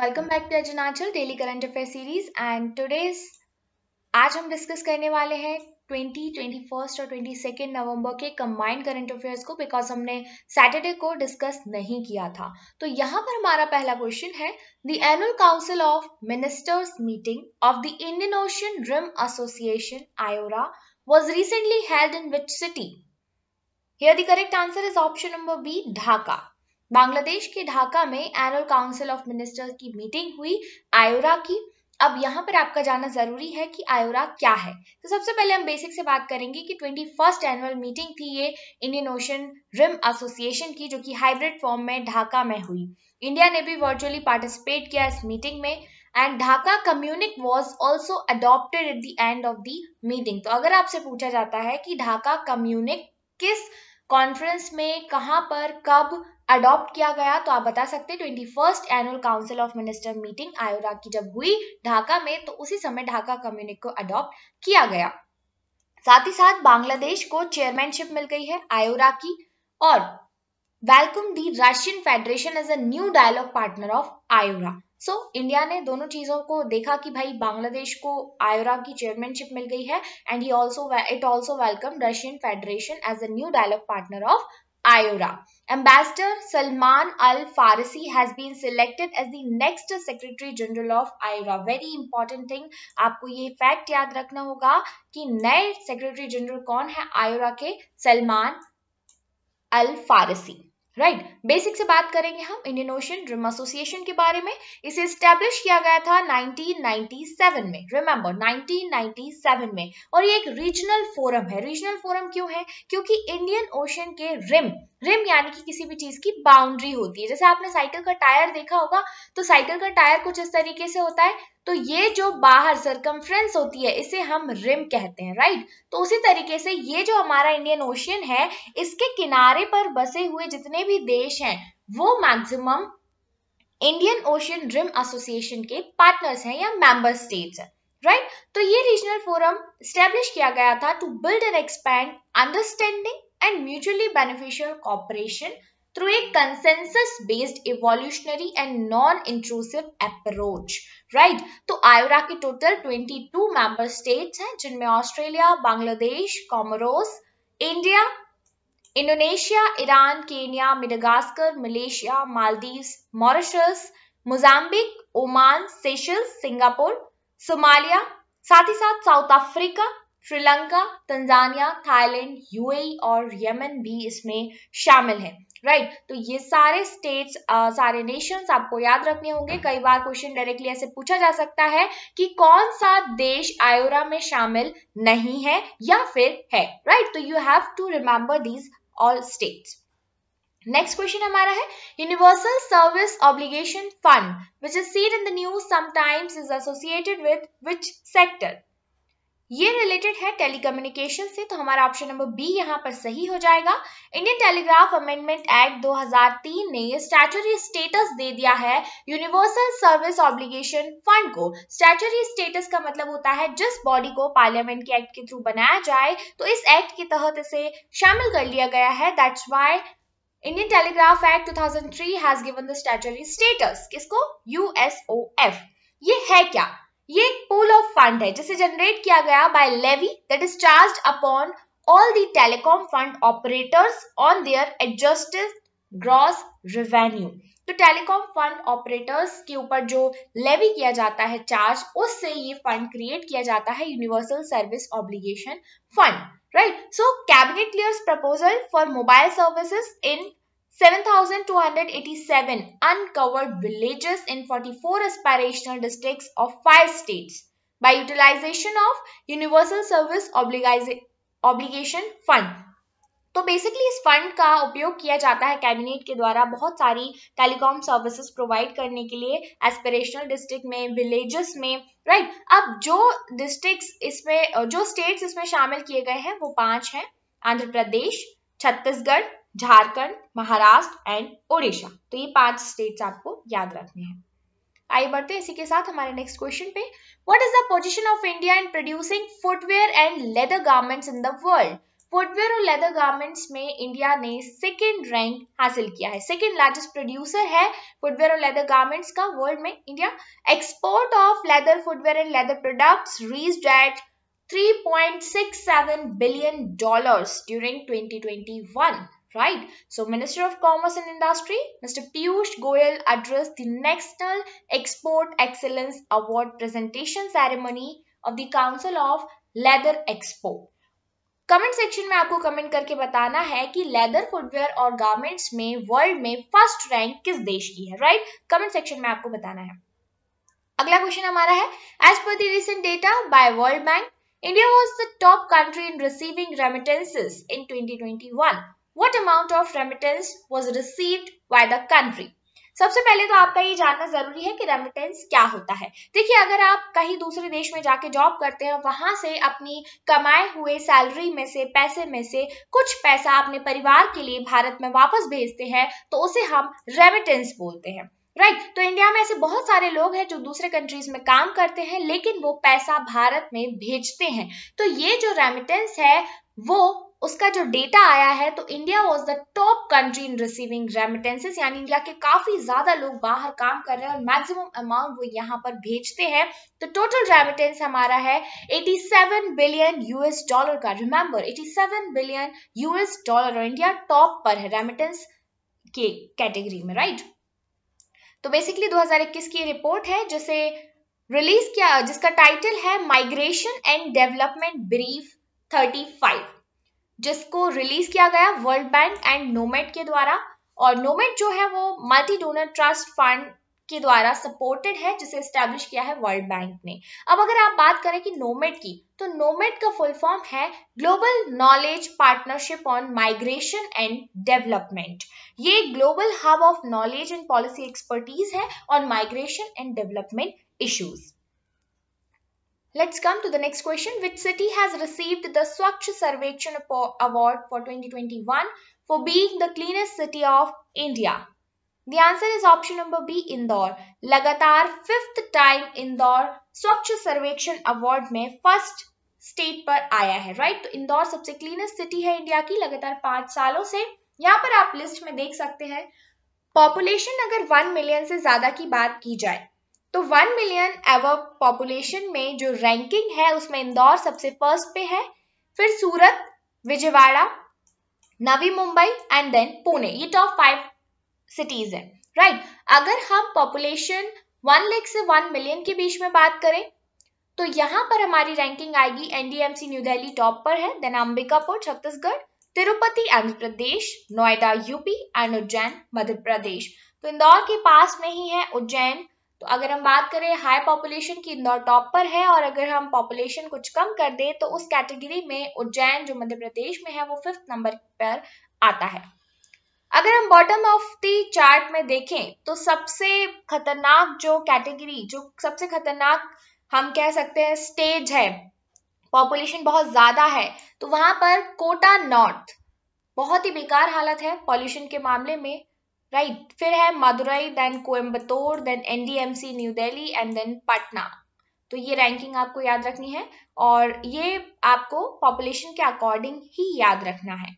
Welcome back to Ajnachal daily current affair series and today's आज हम discuss करने वाले हैं ट्वेंटी ट्वेंटी फर्स्ट और ट्वेंटी सेकेंड नवंबर के कंबाइंड करंट अफेयर्स को बिकॉज हमने सैटरडे को डिस्कस नहीं किया था तो यहाँ पर हमारा पहला क्वेश्चन है the annual council of ministers meeting of the Indian Ocean rim association IORA was recently held in which city Here the correct answer is option number B, Dhaka. Bangladesh के ढाका में एनुअल काउंसिल ऑफ मिनिस्टर्स की meeting हुई IORA की अब यहाँ पर आपका जानना जरूरी है कि आयोरा क्या है तो सबसे पहले हम बेसिक से बात करेंगे कि ट्वेंटी फर्स्ट एनुअल मीटिंग थी ये इंडियन ओशन रिम एसोसिएशन की जो कि हाइब्रिड फॉर्म में ढाका में हुई इंडिया ने भी वर्चुअली पार्टिसिपेट किया इस मीटिंग में and Dhaka communique was also adopted at the end of the meeting तो अगर आपसे पूछा जाता है कि ढाका कम्युनिक किस कॉन्फ्रेंस में कहाँ पर कब अडॉप्ट किया गया तो आप बता सकते हैं twenty first annual council of minister meeting IORA की जब हुई ढाका में तो उसी समय ढाका कम्युनिक को अडॉप्ट किया गया साथ ही साथ बांग्लादेश को चेयरमैनशिप मिल गई है आयोरा की और welcome the Russian Federation as a new dialogue partner of IORA so so, India ने दोनों चीजों को देखा कि भाई बांग्लादेश को आयोरा की चेयरमैनशिप मिल गई है and he also it also welcome Russian Federation as a new dialogue partner of IORA ambassador Salman Al Farsi has been selected as the next secretary general of IORA very important thing आपको ये fact याद रखना होगा कि नए secretary general कौन है IORA के Salman Al Farsi right right. Basic से बात करेंगे हम इंडियन ओशन रिम एसोसिएशन के बारे में इसे स्टेब्लिश किया गया था 1997 में रिमेम्बर 1997 में और ये एक रीजनल फोरम है रीजनल फोरम क्यों है क्योंकि इंडियन ओशन के रिम रिम यानी कि किसी भी चीज की बाउंड्री होती है जैसे आपने साइकिल का टायर देखा होगा तो साइकिल का टायर कुछ इस तरीके से होता है तो ये जो बाहर सरकमफ्रेंस होती है इसे हम रिम कहते हैं राइट तो उसी तरीके से ये जो हमारा इंडियन ओशियन है इसके किनारे पर बसे हुए जितने भी देश हैं वो maximum Indian Ocean rim association के पार्टनर्स हैं या मेंबर स्टेट्स हैं राइट तो ये रीजनल फोरम स्टेब्लिश किया गया था to build and expand understanding and mutually beneficial cooperation through a consensus based evolutionary and non inclusive approach right तो आयोरा के टोटल 22 मेंबर स्टेट्स हैं जिनमें Australia Bangladesh Comoros India Indonesia Iran Kenya Madagascar Malaysia Maldives Mauritius Mozambique Oman Seychelles Singapore Somalia साथ ही साथ South Africa Sri Lanka Tanzania Thailand UAE और Yemen भी इसमें शामिल है राइट right. तो ये सारे स्टेट्स सारे नेशंस आपको याद रखने होंगे कई बार क्वेश्चन डायरेक्टली ऐसे पूछा जा सकता है कि कौन सा देश आयोरा में शामिल नहीं है या फिर है राइट तो you have to remember these all states next question हमारा है universal service obligation fund which is seen in the news sometimes is associated with which sector ये रिलेटेड है टेलीकम्युनिकेशन से तो हमारा ऑप्शन नंबर बी यहाँ पर सही हो जाएगा इंडियन टेलीग्राफ अमेंडमेंट एक्ट 2003 ने स्टैचुरी स्टेटस दे दिया है यूनिवर्सल सर्विस ऑब्लिगेशन फंड को स्टैचुरी स्टेटस का मतलब होता है जिस बॉडी को पार्लियामेंट के एक्ट के थ्रू बनाया जाए तो इस एक्ट के तहत इसे शामिल कर लिया गया है that's why Indian Telegraph Act three has given the statutory status किसको यूएसओएफ ये है क्या ये एक पूल ऑफ फंड है जिसे जनरेट किया गया by levy that is charge upon all the telecom fund operators on their adjusted gross revenue तो टेलीकॉम फंड ऑपरेटर्स के ऊपर जो लेवी किया जाता है चार्ज उससे ये फंड क्रिएट किया जाता है universal service obligation fund right so cabinet clears proposal for mobile services in 7,287 uncovered villages in 44 aspirational districts of five states by utilization of Universal Service Obligation Fund. तो basically इस fund का उपयोग किया जाता है कैबिनेट के द्वारा बहुत सारी टेलीकॉम सर्विसेज प्रोवाइड करने के लिए एस्पिरेशनल डिस्ट्रिक्ट में विलेजेस में राइट right? अब जो डिस्ट्रिक्ट्स इसमें जो स्टेट्स इसमें शामिल किए गए हैं वो पांच हैं आंध्र प्रदेश छत्तीसगढ़ झारखंड महाराष्ट्र एंड ओडिशा तो ये पांच स्टेट्स आपको याद रखने हैं आई बढ़ते हैं इसी के साथ हमारे नेक्स्ट क्वेश्चन पे what is the position of India in producing footwear and leather garments in the world footwear और लेदर गार्मेंट्स में इंडिया ने सेकेंड रैंक हासिल किया है सेकेंड लार्जेस्ट प्रोड्यूसर है फुटवेयर और लेदर गार्मेंट्स का वर्ल्ड में India export of leather footwear and leather products reach that $3.67 billion dollars during 2021 right? So Minister of Commerce and Industry, Mr. Piyush Goyal addressed the National Export Excellence Award presentation ceremony of the Council of Leather Expo. Comment section में आपको comment करके बताना है कि leather footwear और garments में world में first rank किस देश की है राइट कमेंट सेक्शन में आपको बताना है अगला क्वेश्चन हमारा है as per the recent data by World Bank India was the top country in receiving remittances in 2021. What amount of remittance was received by the country? सबसे पहले तो आपका ये जानना जरूरी है कि रेमिटेंस क्या होता है देखिए अगर आप कहीं दूसरे देश में जाके जॉब करते हैं वहां से अपनी कमाए हुए सैलरी में से पैसे में से कुछ पैसा अपने परिवार के लिए भारत में वापस भेजते हैं तो उसे हम रेमिटेंस बोलते हैं राइट right, तो इंडिया में ऐसे बहुत सारे लोग हैं जो दूसरे कंट्रीज में काम करते हैं लेकिन वो पैसा भारत में भेजते हैं तो ये जो रेमिटेंस है वो उसका जो डेटा आया है तो India was the top country in receiving remittances यानी इंडिया के काफी ज्यादा लोग बाहर काम कर रहे हैं और मैक्सिमम अमाउंट वो यहाँ पर भेजते हैं तो टोटल रेमिटेंस हमारा है 87 बिलियन यूएस डॉलर का रिमेम्बर 87 बिलियन यूएस डॉलर और इंडिया टॉप पर है रेमिटेंस के कैटेगरी में राइट right? तो बेसिकली 2021 की रिपोर्ट है जिसे रिलीज किया जिसका टाइटल है माइग्रेशन एंड डेवलपमेंट ब्रीफ 35 जिसको रिलीज किया गया वर्ल्ड बैंक एंड नोमेट के द्वारा और नोमेट जो है वो मल्टी डोनर ट्रस्ट फंड के द्वारा सपोर्टेड है जिसे स्टैब्लिश किया है वर्ल्ड बैंक ने अब अगर आप बात करें कि नोमेड की तो नोमेड का फुल फॉर्म है global knowledge partnership on migration and development ये global hub of knowledge and policy expertise है on migration and development issues Let's come to the next question. Which city has received the Swachh Sarvekshan Award for 2021 for being the cleanest city of India? The answer is option number B Indore लगातार fifth time Indore स्वच्छ सर्वेक्षण Award में first state पर आया है right तो इंदौर सबसे cleanest city है इंडिया की लगातार पांच सालों से यहाँ पर आप लिस्ट में देख सकते हैं पॉपुलेशन अगर वन मिलियन से ज्यादा की बात की जाए तो वन मिलियन एव पॉपुलेशन में जो रैंकिंग है उसमें इंदौर सबसे फर्स्ट पे है फिर सूरत विजयवाड़ा नवी मुंबई एंड देन पुणे ये टॉप फाइव सिटीज है राइट right? अगर हम पॉपुलेशन वन लेख से वन मिलियन के बीच में बात करें तो यहाँ पर हमारी रैंकिंग आएगी एनडीएमसी न्यू दिल्ली टॉप पर है then Ambikapur Chhattisgarh Tirupati Andhra Pradesh Noida UP and Ujjain Madhya Pradesh तो इंदौर के पास में ही है उज्जैन तो अगर हम बात करें हाई पॉपुलेशन की इंदौर टॉप पर है और अगर हम पॉपुलेशन कुछ कम कर दें तो उस कैटेगरी में उज्जैन जो मध्य प्रदेश में है वो फिफ्थ नंबर पर आता है अगर हम बॉटम ऑफ दी चार्ट में देखें तो सबसे खतरनाक जो कैटेगरी जो सबसे खतरनाक हम कह सकते हैं स्टेज है पॉपुलेशन बहुत ज्यादा है तो वहां पर कोटा नॉर्थ बहुत ही बेकार हालत है पॉल्यूशन के मामले में राइट right. फिर है Madurai then Coimbatore then NDMC New Delhi and then Patna तो ये रैंकिंग आपको याद रखनी है और ये आपको पॉपुलेशन के अकॉर्डिंग ही याद रखना है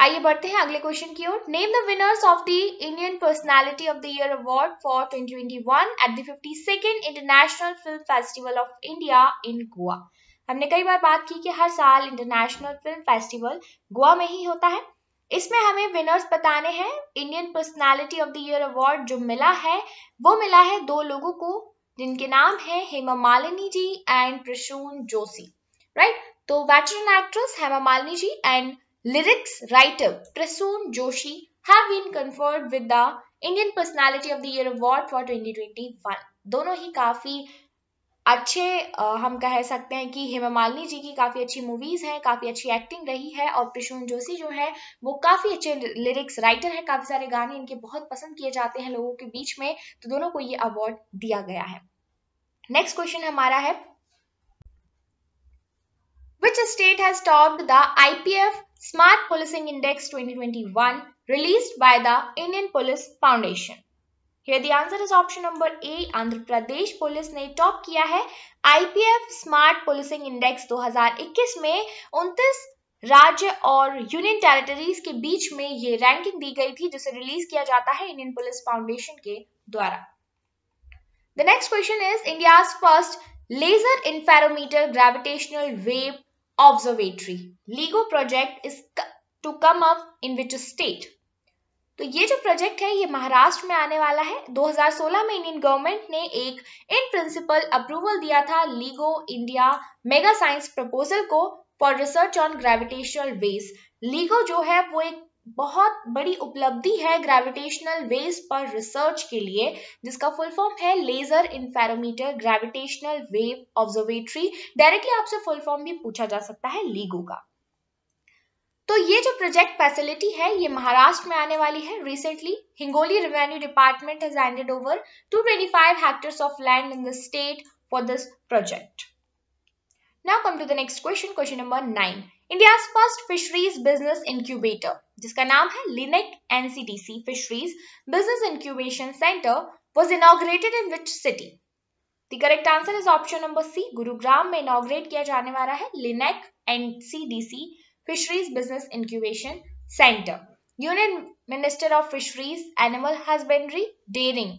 आइए बढ़ते हैं अगले क्वेश्चन की ओर name the winners of the Indian personality of the year award for 2021 at the 52nd international film festival of India in Goa हमने कई बार बात की कि हर साल इंटरनेशनल फिल्म फेस्टिवल गोवा में ही होता है इसमें हमें विनर्स बताने हैं Indian personality of the year award जो मिला है वो मिला है दो लोगों को जिनके नाम है हेमा मालिनी जी एंड प्रशून जोशी राइट तो veteran actress Hema Malini ji and Lyrics writer Prasoon Joshi have been conferred with the Indian Personality of the Year award for 2021 दोनों ही काफी अच्छे हम कह सकते हैं कि हेमा मालिनी जी की काफी अच्छी मूवीज हैं काफी अच्छी एक्टिंग रही है और प्रसून जोशी जो है वो काफी अच्छे लिरिक्स राइटर हैं काफी सारे गाने इनके बहुत पसंद किए जाते हैं लोगों के बीच में तो दोनों को ये अवार्ड दिया गया है नेक्स्ट क्वेश्चन हमारा है Which state the I P F Smart Policing Index 2021 released by the Indian Police Foundation. Here the answer is option number A. Andhra Pradesh Police ने top किया है IPF Smart Policing Index 2021 में 29 राज्य और union territories के बीच में ये ranking दी गई थी जिसे रिलीज किया जाता है इंडियन पुलिस फाउंडेशन के द्वारा the next question is India's first laser interferometer gravitational wave observatory LIGO project is to come up in which state तो ये जो प्रोजेक्ट है ये महाराष्ट्र में आने वाला है 2016 में इंडियन गवर्नमेंट ने एक इन प्रिंसिपल अप्रूवल दिया था LIGO India mega science proposal को for research on gravitational waves LIGO जो है वो एक बहुत बड़ी उपलब्धि है ग्रेविटेशनल वेव्स पर रिसर्च के लिए जिसका फुल फॉर्म है laser interferometer gravitational wave observatory directly आपसे फुल फॉर्म भी पूछा जा सकता है लीगो का तो ये जो प्रोजेक्ट फैसिलिटी है ये महाराष्ट्र में आने वाली है recently Hingoli revenue department has handed over 225 hectares of land in the state for this project now come to the next question question number 9 India's first fisheries business incubator जिसका नाम है LINAC NCDC fisheries business incubation centre was inaugurated in which city the correct answer is option number C Gurugram में inaugurate किया जाने वाला है LINAC NCDC fisheries business incubation centre union minister of fisheries animal husbandry dairying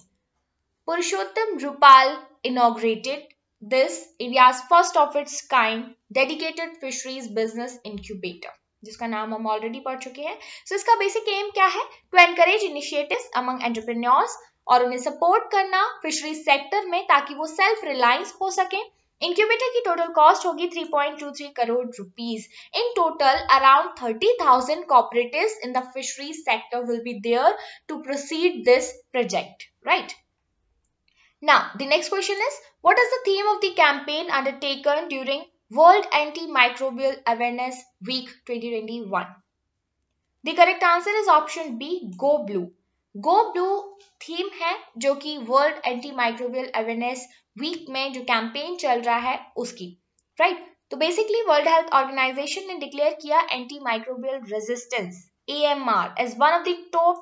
Purushottam Rupala inaugurated this India's first of its kind dedicated fisheries business incubator जिसका नाम हम already पढ़ चुके हैं सो so, इसका बेसिक एम क्या है to encourage initiatives among entrepreneurs और उन्हें सपोर्ट करना फिशरीज सेक्टर में ताकि वो सेल्फ रिलायंस हो सके इंक्यूबेटर की टोटल कॉस्ट होगी 3.23 crore rupees in total around 30,000 cooperatives in the fisheries sector will be there to proceed this project right now the next question is what is the theme of the campaign undertaken during World Antimicrobial Awareness Week 2021. The correct answer is option B. Go Blue. Go Blue theme है जो कि world anti microbial awareness week में जो campaign चल रहा है उसकी right right? तो बेसिकली वर्ल्ड हेल्थ ऑर्गेनाइजेशन ने डिक्लेयर किया anti microbial resistance A M R as one of the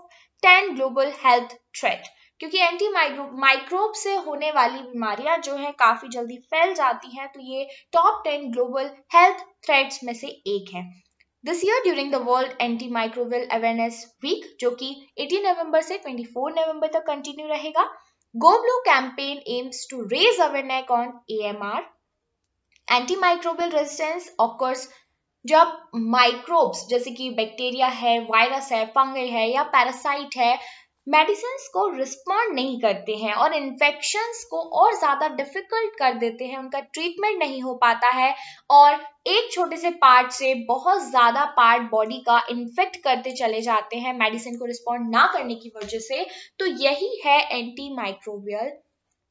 ten global health threat क्योंकि एंटी माइक्रोब से होने वाली बीमारियां जो है काफी जल्दी फैल जाती हैं तो ये top ten global health threats में से एक है this year during the world anti microbial awareness week जो कि 18 नवंबर से 24 नवंबर तक कंटिन्यू रहेगा go blue campaign aims to raise awareness on A M R anti microbial resistance occurs जब माइक्रोब्स जैसे कि बैक्टीरिया है वायरस है फंगे है या पैरासाइट है मेडिसिन को रिस्पॉन्ड नहीं करते हैं और इन्फेक्शन को और ज़्यादा डिफिकल्ट कर देते हैं उनका ट्रीटमेंट नहीं हो पाता है और एक छोटे से पार्ट से बहुत ज़्यादा पार्ट बॉडी का इन्फेक्ट करते चले जाते हैं मेडिसिन को रिस्पॉन्ड ना करने की वजह से तो यही है anti microbial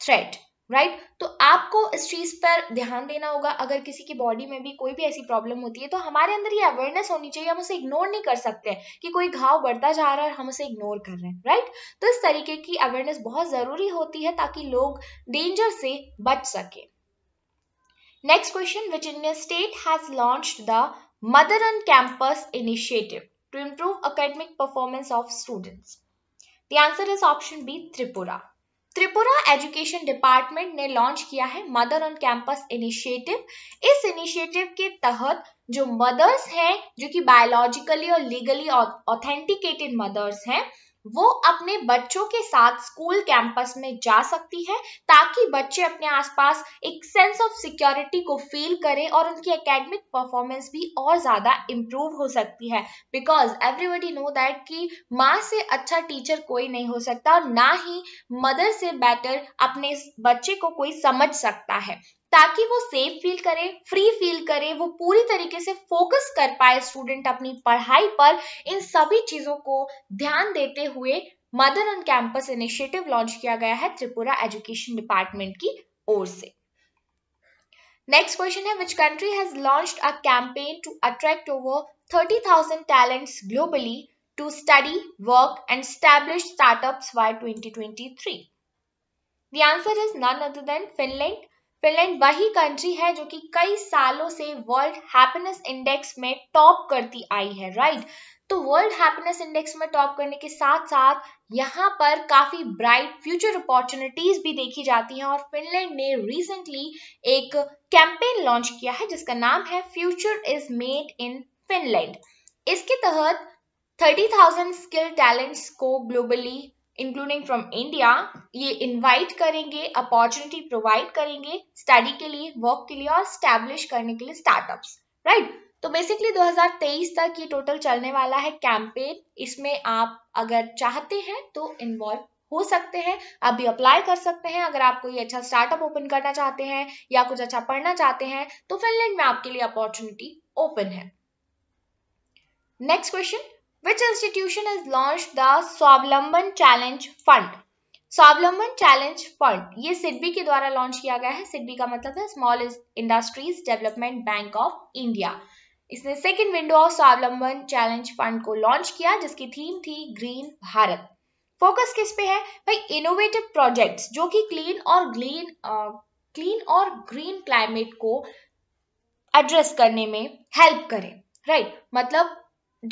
threat right right? तो आपको इस चीज पर ध्यान देना होगा अगर किसी की बॉडी में भी कोई भी ऐसी प्रॉब्लम होती है तो हमारे अंदर ये अवेयरनेस होनी चाहिए हम उसे इग्नोर नहीं कर सकते कि कोई घाव बढ़ता जा रहा है हम उसे इग्नोर कर रहे हैं राइट right? तो इस तरीके की अवेयरनेस बहुत जरूरी होती है ताकि लोग डेंजर से बच सके next question which Indian state has launch the mother on campus initiative to improve academic performance of students the answer is option B Tripura Tripura education department ने लॉन्च किया है मदर ऑन कैंपस इनिशिएटिव इस initiative के तहत जो mother's हैं जो कि बायोलॉजिकली और लीगली ऑथेंटिकेटेड मदर्स हैं वो अपने बच्चों के साथ स्कूल कैंपस में जा सकती है ताकि बच्चे अपने आसपास एक सेंस ऑफ सिक्योरिटी को फील करें और उनकी एकेडमिक परफॉर्मेंस भी और ज्यादा इम्प्रूव हो सकती है बिकॉज एवरीबडी नो दैट कि माँ से अच्छा टीचर कोई नहीं हो सकता ना ही मदर से बेटर अपने बच्चे को कोई समझ सकता है ताकि वो सेफ फील करे फ्री फील करे वो पूरी तरीके से फोकस कर पाए स्टूडेंट अपनी पढ़ाई पर इन सभी चीजों को ध्यान देते हुए mother on campus initiative launch किया गया है त्रिपुरा एजुकेशन डिपार्टमेंट की ओर से नेक्स्ट क्वेश्चन है which country has launch a campaign to attract over thirty thousand talent globally to study, work and establish startups twenty 2023? The answer is none other than Finland Finland वही country है जो कि कई सालों से world happiness index में top करती आई है राइट तो वर्ल्ड हैप्पीनेस इंडेक्स में टॉप करने के साथ साथ यहाँ पर काफी ब्राइट फ्यूचर अपॉर्चुनिटीज भी देखी जाती हैं और फिनलैंड ने रिसेंटली एक कैंपेन लॉन्च किया है जिसका नाम है future is made in Finland इसके तहत थर्टी थाउजेंड स्किल टैलेंट्स को ग्लोबली इंक्लूडिंग फ्रॉम इंडिया ये इनवाइट करेंगे अपॉर्चुनिटी प्रोवाइड करेंगे स्टडी के लिए वर्क के लिए और स्टैब्लिश करने के लिए स्टार्टअप्स राइट right? तो बेसिकली 2023 तक ये टोटल चलने वाला है कैंपेन इसमें आप अगर चाहते हैं तो इन्वॉल्व हो सकते हैं आप भी अप्लाई कर सकते हैं अगर आप कोई अच्छा स्टार्टअप ओपन करना चाहते हैं या कुछ अच्छा पढ़ना चाहते हैं तो फिनलैंड में आपके लिए अपॉर्चुनिटी ओपन है next question Which institution has launched the Swablamban Challenge Fund? Swablamban Challenge Fund ये सिडबी के द्वारा लॉन्च किया गया है सिडबी का मतलब है small industries development bank of India इसने second window of Swavalamban challenge fund को लॉन्च किया जिसकी थीम थी ग्रीन भारत फोकस किस पे है भाई इनोवेटिव प्रोजेक्ट्स जो कि क्लीन और ग्रीन क्लीन uh, और ग्रीन क्लाइमेट को एड्रेस करने में हेल्प करें राइट right? मतलब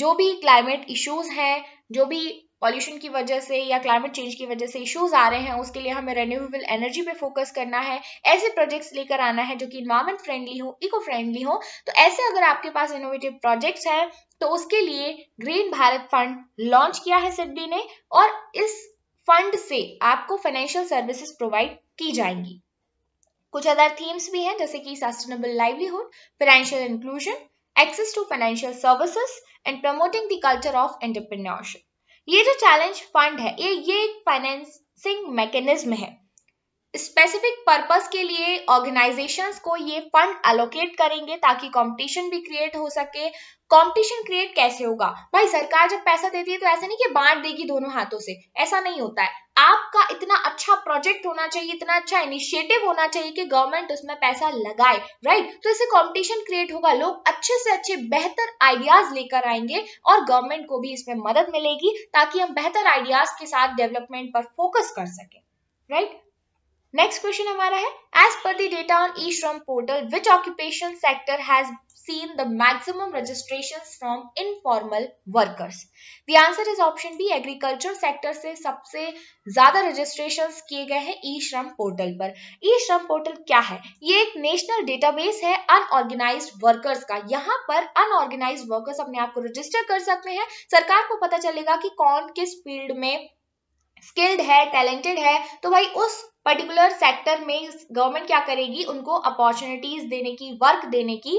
जो भी क्लाइमेट इश्यूज हैं जो भी पॉल्यूशन की वजह से या क्लाइमेट चेंज की वजह से इश्यूज आ रहे हैं उसके लिए हमें रेन्यूएबल एनर्जी पे फोकस करना है ऐसे प्रोजेक्ट्स लेकर आना है जो कि इन्वायरमेंट फ्रेंडली हो इको फ्रेंडली हो तो ऐसे अगर आपके पास इनोवेटिव प्रोजेक्ट्स हैं तो उसके लिए ग्रीन भारत फंड लॉन्च किया है सिडबी ने और इस फंड से आपको फाइनेंशियल सर्विसेज प्रोवाइड की जाएंगी कुछ अदर थीम्स भी हैं जैसे कि sustainable livelihood financial inclusion access to financial services and promoting the culture of entrepreneurship. ये जो चैलेंज फंड है ये ये एक फाइनेंसिंग मैकेनिज्म है स्पेसिफिक पर्पस के लिए ऑर्गेनाइजेशंस को ये फंड एलोकेट करेंगे ताकि कंपटीशन भी क्रिएट हो सके कंपटीशन क्रिएट कैसे होगा भाई सरकार जब पैसा देती है तो ऐसा नहीं कि बांट देगी दोनों हाथों से ऐसा नहीं होता है आपका इतना अच्छा प्रोजेक्ट होना चाहिए इतना अच्छा इनिशिएटिव होना चाहिए कि गवर्नमेंट उसमें पैसा लगाए राइट तो इससे कंपटीशन क्रिएट होगा लोग अच्छे से अच्छे बेहतर आइडियाज लेकर आएंगे और गवर्नमेंट को भी इसमें मदद मिलेगी ताकि हम बेहतर आइडियाज के साथ डेवलपमेंट पर फोकस कर सके राइट नेक्स्ट क्वेश्चन हमारा है एज पर दी data on e Shram portal which occupation sector has seen the maximum registrations from informal workers? The answer is option B. agriculture sector से सबसे ज्यादा registrations kiye gaye hain e shram portal par e shram portal क्या है ye ek national database hai unorganized workers का यहाँ पर unorganised workers अपने aap ko register कर सकते हैं सरकार को पता चलेगा ki कौन किस फील्ड में स्किल्ड है टैलेंटेड है तो भाई उस पर्टिकुलर सेक्टर में गवर्नमेंट क्या करेगी उनको अपॉर्चुनिटीज देने की वर्क देने की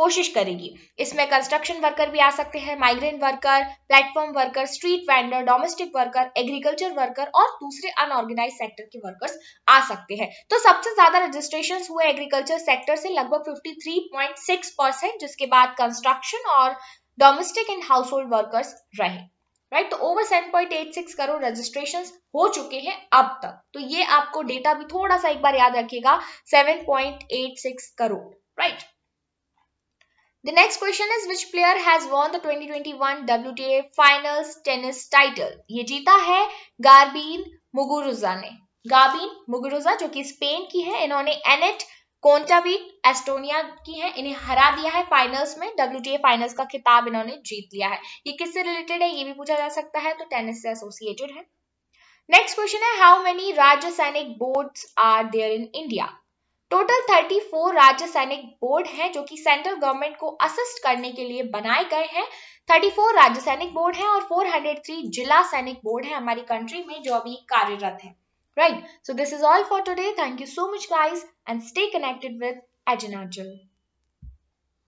कोशिश करेगी इसमें कंस्ट्रक्शन वर्कर भी आ सकते हैं migrant worker platform worker street vendor domestic worker agriculture worker और दूसरे अनऑर्गेनाइज सेक्टर के वर्कर्स आ सकते हैं तो सबसे ज्यादा रजिस्ट्रेशन हुए एग्रीकल्चर सेक्टर से लगभग 53.6 परसेंट जिसके बाद कंस्ट्रक्शन और domestic and household workers रहे राइट right? तो ओवर सिक्स करोड़ रजिस्ट्रेशन हो चुके हैं अब तक तो ये आपको डेटा भी थोड़ा सा एक बार याद रखिएगा six crore right right? The next question is which player has won the 2021 WTA Finals tennis title? ये जीता है गार्बिन मुगुरुजा ने गार्बिन मुगुरुजा जो कि स्पेन की है इन्होंने एनेट कोंटावीट एस्टोनिया की है इन्हें हरा दिया है फाइनल्स में डब्ल्यू फाइनल्स का खिताब इन्होंने जीत लिया है ये किससे रिलेटेड है ये भी पूछा जा सकता है तो टेनिस से एसोसिएटेड है नेक्स्ट क्वेश्चन है how many Rajya Sainik boards are there in India total 34 Rajya सैनिक बोर्ड हैं जो कि सेंट्रल गवर्नमेंट को असिस्ट करने के लिए बनाए गए हैं 34 राज्य सैनिक बोर्ड हैं और 403 जिला सैनिक बोर्ड हैं हमारी कंट्री में जो अभी कार्यरत है right so this is all for today thank you so much guys and stay connected with एजनाचल